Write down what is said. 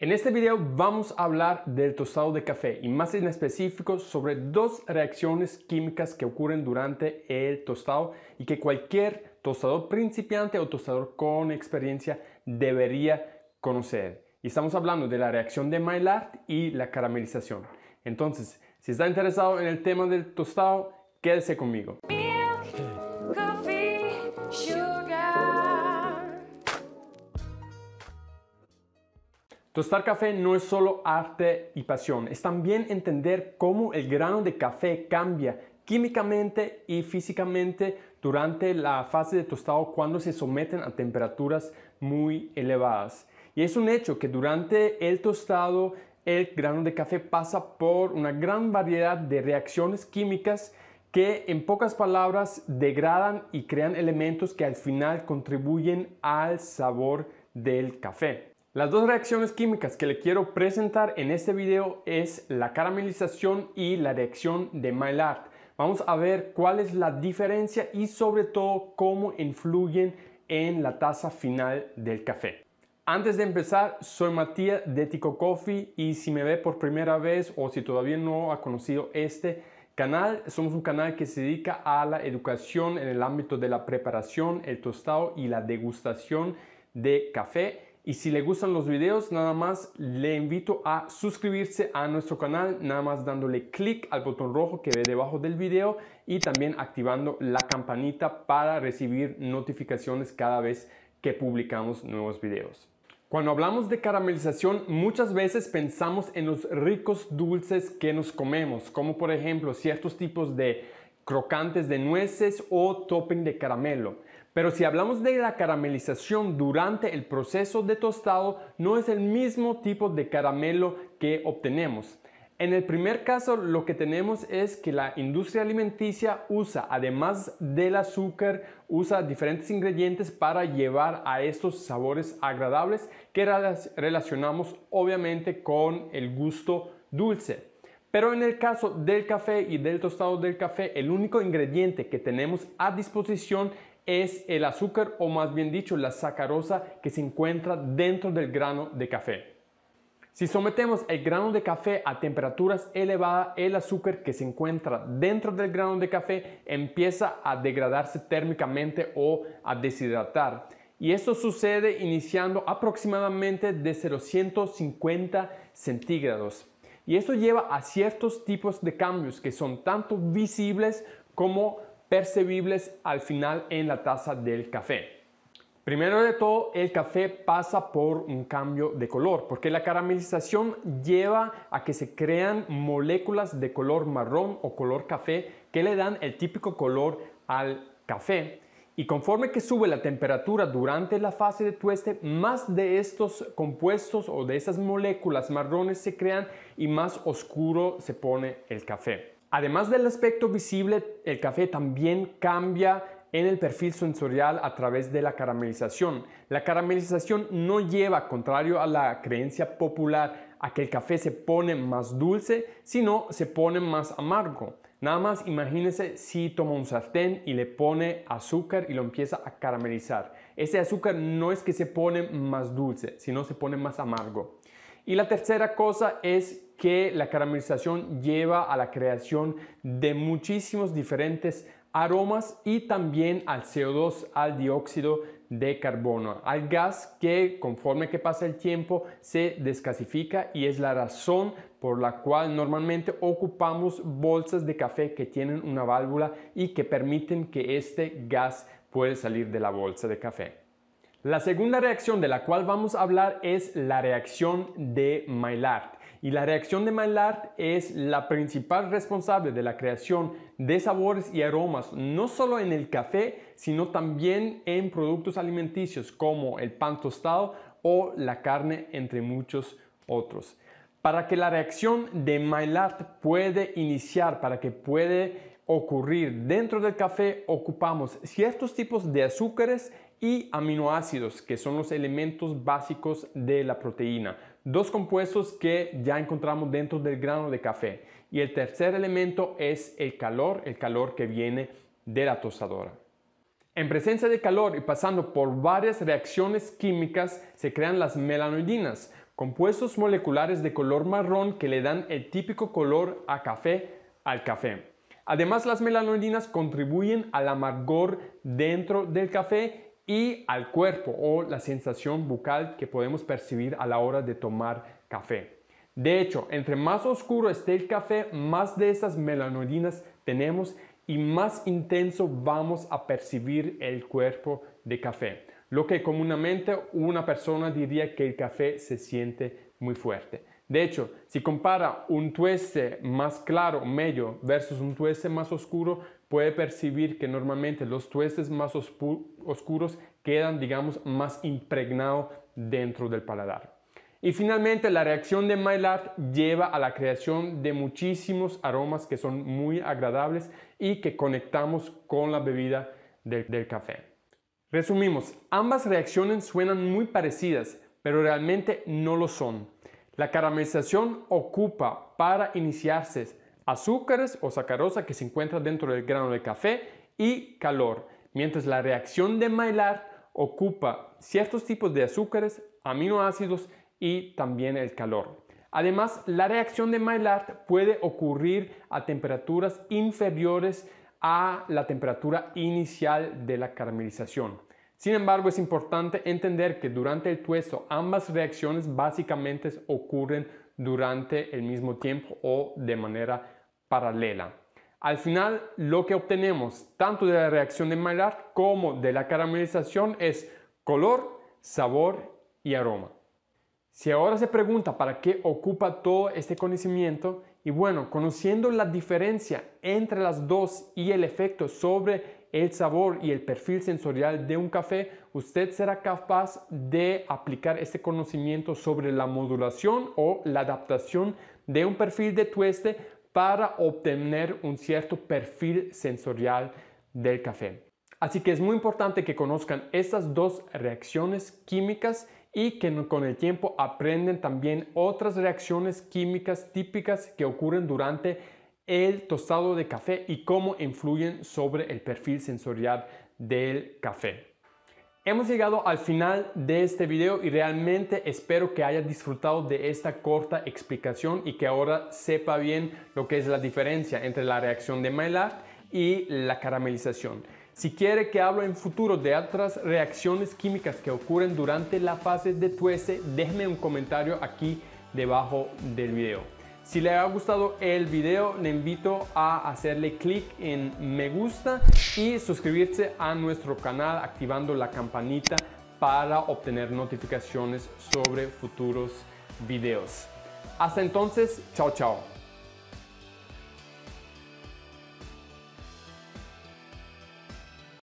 En este video vamos a hablar del tostado de café y más en específico sobre dos reacciones químicas que ocurren durante el tostado y que cualquier tostador principiante o tostador con experiencia debería conocer. Y estamos hablando de la reacción de Maillard y la caramelización. Entonces, si está interesado en el tema del tostado, quédese conmigo. Tostar café no es solo arte y pasión, es también entender cómo el grano de café cambia químicamente y físicamente durante la fase de tostado cuando se someten a temperaturas muy elevadas. Y es un hecho que durante el tostado el grano de café pasa por una gran variedad de reacciones químicas que en pocas palabras degradan y crean elementos que al final contribuyen al sabor del café. Las dos reacciones químicas que le quiero presentar en este video es la caramelización y la reacción de Maillard. Vamos a ver cuál es la diferencia y sobre todo cómo influyen en la taza final del café. Antes de empezar, soy Matías de Tico Coffee y si me ve por primera vez o si todavía no ha conocido este canal, somos un canal que se dedica a la educación en el ámbito de la preparación, el tostado y la degustación de café y si le gustan los videos, nada más le invito a suscribirse a nuestro canal, nada más dándole clic al botón rojo que ve debajo del video y también activando la campanita para recibir notificaciones cada vez que publicamos nuevos videos. Cuando hablamos de caramelización, muchas veces pensamos en los ricos dulces que nos comemos, como por ejemplo ciertos tipos de crocantes de nueces o topping de caramelo. Pero si hablamos de la caramelización durante el proceso de tostado, no es el mismo tipo de caramelo que obtenemos. En el primer caso lo que tenemos es que la industria alimenticia usa, además del azúcar, usa diferentes ingredientes para llevar a estos sabores agradables que relacionamos obviamente con el gusto dulce. Pero en el caso del café y del tostado del café, el único ingrediente que tenemos a disposición es el azúcar o más bien dicho la sacarosa que se encuentra dentro del grano de café. Si sometemos el grano de café a temperaturas elevadas, el azúcar que se encuentra dentro del grano de café empieza a degradarse térmicamente o a deshidratar. Y esto sucede iniciando aproximadamente de 0.50 centígrados. Y esto lleva a ciertos tipos de cambios que son tanto visibles como percibibles al final en la taza del café. Primero de todo, el café pasa por un cambio de color, porque la caramelización lleva a que se crean moléculas de color marrón o color café que le dan el típico color al café. Y conforme que sube la temperatura durante la fase de tueste, más de estos compuestos o de esas moléculas marrones se crean y más oscuro se pone el café. Además del aspecto visible, el café también cambia en el perfil sensorial a través de la caramelización. La caramelización no lleva, contrario a la creencia popular, a que el café se pone más dulce, sino se pone más amargo. Nada más imagínense si toma un sartén y le pone azúcar y lo empieza a caramelizar. Ese azúcar no es que se pone más dulce, sino se pone más amargo. Y la tercera cosa es que la caramelización lleva a la creación de muchísimos diferentes aromas y también al CO2, al dióxido de carbono, al gas que conforme que pasa el tiempo se descasifica y es la razón por la cual normalmente ocupamos bolsas de café que tienen una válvula y que permiten que este gas puede salir de la bolsa de café. La segunda reacción de la cual vamos a hablar es la reacción de Maillard. Y la reacción de Maillard es la principal responsable de la creación de sabores y aromas, no solo en el café, sino también en productos alimenticios como el pan tostado o la carne, entre muchos otros. Para que la reacción de Maillard puede iniciar, para que puede ocurrir dentro del café ocupamos ciertos tipos de azúcares y aminoácidos, que son los elementos básicos de la proteína. Dos compuestos que ya encontramos dentro del grano de café. Y el tercer elemento es el calor, el calor que viene de la tostadora. En presencia de calor y pasando por varias reacciones químicas se crean las melanoidinas, compuestos moleculares de color marrón que le dan el típico color a café al café. Además, las melanolinas contribuyen al amargor dentro del café y al cuerpo o la sensación bucal que podemos percibir a la hora de tomar café. De hecho, entre más oscuro esté el café, más de esas melanolinas tenemos y más intenso vamos a percibir el cuerpo de café. Lo que comúnmente una persona diría que el café se siente muy fuerte. De hecho, si compara un tueste más claro, medio, versus un tueste más oscuro, puede percibir que normalmente los tuestes más oscuros quedan, digamos, más impregnados dentro del paladar. Y finalmente, la reacción de Maillard lleva a la creación de muchísimos aromas que son muy agradables y que conectamos con la bebida del, del café. Resumimos, ambas reacciones suenan muy parecidas, pero realmente no lo son. La caramelización ocupa para iniciarse azúcares o sacarosa que se encuentra dentro del grano de café y calor, mientras la reacción de Maillard ocupa ciertos tipos de azúcares, aminoácidos y también el calor. Además, la reacción de Maillard puede ocurrir a temperaturas inferiores a la temperatura inicial de la caramelización. Sin embargo, es importante entender que durante el tuesto ambas reacciones básicamente ocurren durante el mismo tiempo o de manera paralela. Al final, lo que obtenemos tanto de la reacción de Maillard como de la caramelización es color, sabor y aroma. Si ahora se pregunta para qué ocupa todo este conocimiento, y bueno, conociendo la diferencia entre las dos y el efecto sobre el sabor y el perfil sensorial de un café, usted será capaz de aplicar este conocimiento sobre la modulación o la adaptación de un perfil de tueste para obtener un cierto perfil sensorial del café. Así que es muy importante que conozcan estas dos reacciones químicas y que con el tiempo aprenden también otras reacciones químicas típicas que ocurren durante el tostado de café y cómo influyen sobre el perfil sensorial del café. Hemos llegado al final de este video y realmente espero que hayas disfrutado de esta corta explicación y que ahora sepa bien lo que es la diferencia entre la reacción de Maillard y la caramelización. Si quiere que hable en futuro de otras reacciones químicas que ocurren durante la fase de tueste, déjeme un comentario aquí debajo del video. Si le ha gustado el video, le invito a hacerle clic en me gusta y suscribirse a nuestro canal activando la campanita para obtener notificaciones sobre futuros videos. Hasta entonces, chao chao.